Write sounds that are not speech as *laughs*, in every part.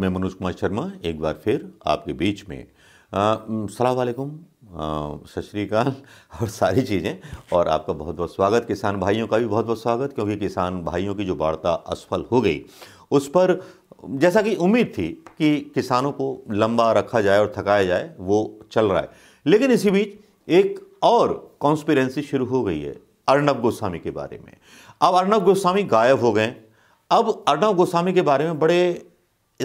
मैं मनोज कुमार शर्मा एक बार फिर आपके बीच में सलामकुम सत श्रीकाल *laughs* और सारी चीज़ें और आपका बहुत बहुत स्वागत किसान भाइयों का भी बहुत बहुत स्वागत क्योंकि किसान भाइयों की जो वार्ता असफल हो गई उस पर जैसा कि उम्मीद थी कि किसानों को लंबा रखा जाए और थकाया जाए वो चल रहा है लेकिन इसी बीच एक और कॉन्स्पिरेंसी शुरू हो गई है अर्नब गोस्वामी के बारे में अब अर्नब गोस्वामी गायब हो गए अब अर्नब गोस्वामी के बारे में बड़े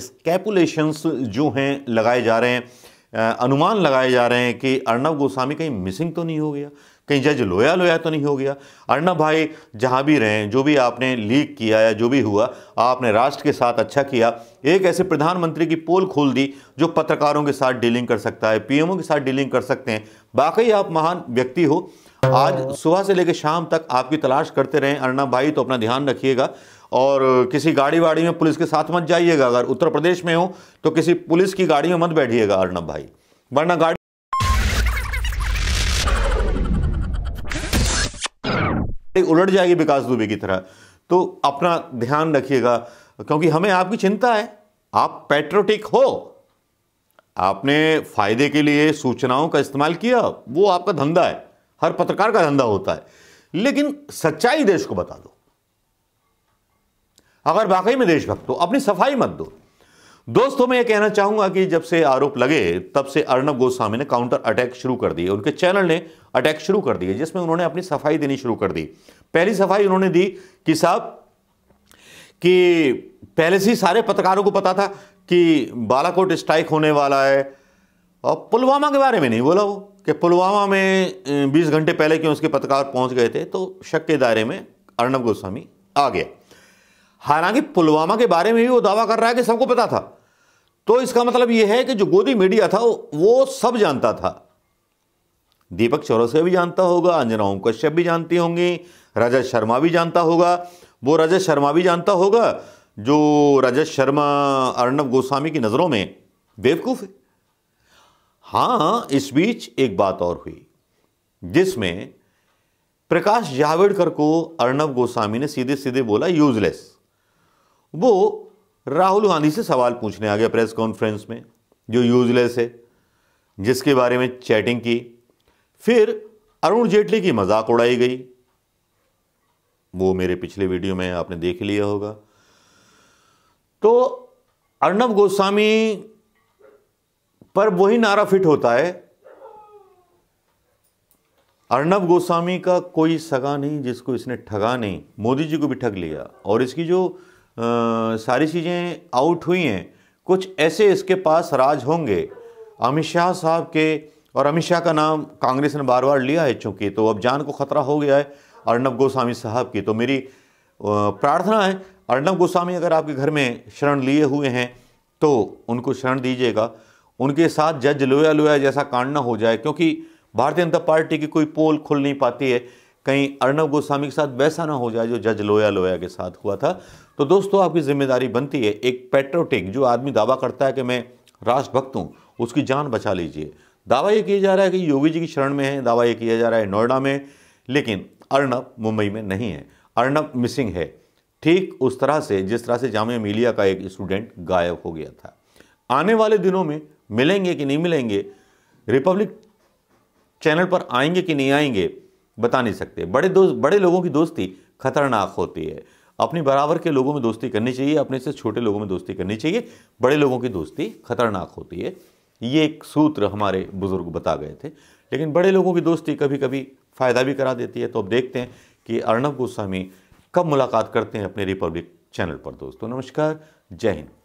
स्कैपुलेशंस जो हैं लगाए जा रहे हैं अनुमान लगाए जा रहे हैं कि अर्णव गोस्वामी कहीं मिसिंग तो नहीं हो गया कहीं जज लोया लोया तो नहीं हो गया अर्णब भाई जहाँ भी रहें जो भी आपने लीक किया या जो भी हुआ आपने राष्ट्र के साथ अच्छा किया एक ऐसे प्रधानमंत्री की पोल खोल दी जो पत्रकारों के साथ डीलिंग कर सकता है पीएमओ के साथ डीलिंग कर सकते हैं बाकी आप महान व्यक्ति हो आज सुबह से लेकर शाम तक आपकी तलाश करते रहें अर्णब भाई तो अपना ध्यान रखिएगा और किसी गाड़ी वाड़ी में पुलिस के साथ मत जाइएगा अगर उत्तर प्रदेश में हो तो किसी पुलिस की गाड़ी में मत बैठिएगा अर्णब भाई वरना गाड़ी उलट जाएगी विकास दुबे की तरह तो अपना ध्यान रखिएगा क्योंकि हमें आपकी चिंता है आप पेट्रोटिक हो आपने फायदे के लिए सूचनाओं का इस्तेमाल किया वो आपका धंधा है हर पत्रकार का धंधा होता है लेकिन सच्चाई देश को बता दो अगर वाकई में देशभक्त हो अपनी सफाई मत दो दोस्तों मैं ये कहना चाहूंगा कि जब से आरोप लगे तब से अर्नब गोस्वामी ने काउंटर अटैक शुरू कर दिए उनके चैनल ने अटैक शुरू कर दिए जिसमें उन्होंने अपनी सफाई देनी शुरू कर दी पहली सफाई उन्होंने दी कि साहब कि पहले से ही सारे पत्रकारों को पता था कि बालाकोट स्ट्राइक होने वाला है और पुलवामा के बारे में नहीं बोला वो कि पुलवामा में 20 घंटे पहले क्यों उसके पत्रकार पहुंच गए थे तो शक के दायरे में अर्णब गोस्वामी आ गया हालांकि पुलवामा के बारे में भी वो दावा कर रहा है कि सबको पता था तो इसका मतलब यह है कि जो गोदी मीडिया था वो सब जानता था दीपक चौरसिया भी जानता होगा अंजना ओम कश्यप भी जानती होंगी रजत शर्मा भी जानता होगा वो रजत शर्मा भी जानता होगा जो रजत शर्मा अर्णब गोस्वामी की नज़रों में बेवकूफ़ है हाँ इस बीच एक बात और हुई जिसमें प्रकाश जावड़कर को अर्णब गोस्वामी ने सीधे सीधे बोला यूजलेस वो राहुल गांधी से सवाल पूछने आ गया प्रेस कॉन्फ्रेंस में जो यूजलेस है जिसके बारे में चैटिंग की फिर अरुण जेटली की मजाक उड़ाई गई वो मेरे पिछले वीडियो में आपने देख लिया होगा तो अर्णब गोस्वामी पर वही नारा फिट होता है अर्णब गोस्वामी का कोई सगा नहीं जिसको इसने ठगा नहीं मोदी जी को भी ठग लिया और इसकी जो आ, सारी चीज़ें आउट हुई हैं कुछ ऐसे इसके पास राज होंगे अमित शाह साहब के और अमित शाह का नाम कांग्रेस ने बार बार लिया है चूंकि तो अब जान को खतरा हो गया है अर्णब गोस्वामी साहब की तो मेरी प्रार्थना है अर्णब गोस्वामी अगर आपके घर में शरण लिए हुए हैं तो उनको शरण दीजिएगा उनके साथ जज लोया लोया जैसा कांड ना हो जाए क्योंकि भारतीय जनता पार्टी की कोई पोल खुल नहीं पाती है कहीं अर्णव गोस्वामी के साथ वैसा ना हो जाए जो जज लोया लोया के साथ हुआ था तो दोस्तों आपकी जिम्मेदारी बनती है एक पेट्रोटिक जो आदमी दावा करता है कि मैं राष्ट्रभक्त हूँ उसकी जान बचा लीजिए दावा ये किया जा रहा है कि योगी जी की शरण में है दावा ये किया जा रहा है नोएडा में लेकिन अर्णब मुंबई में नहीं है अर्नब मिसिंग है ठीक उस तरह से जिस तरह से जामिया मिलिया का एक स्टूडेंट गायब हो गया था आने वाले दिनों में मिलेंगे कि नहीं मिलेंगे रिपब्लिक चैनल पर आएंगे कि नहीं आएंगे बता नहीं सकते बड़े दोस्त बड़े लोगों की दोस्ती खतरनाक होती है अपनी बराबर के लोगों में दोस्ती करनी चाहिए अपने से छोटे लोगों में दोस्ती करनी चाहिए बड़े लोगों की दोस्ती खतरनाक होती है ये एक सूत्र हमारे बुज़ुर्ग बता गए थे लेकिन बड़े लोगों की दोस्ती कभी कभी फ़ायदा भी करा देती है तो अब देखते हैं कि अर्णब गोस्वामी कब मुलाकात करते हैं अपने रिपब्लिक चैनल पर दोस्तों नमस्कार जय हिंद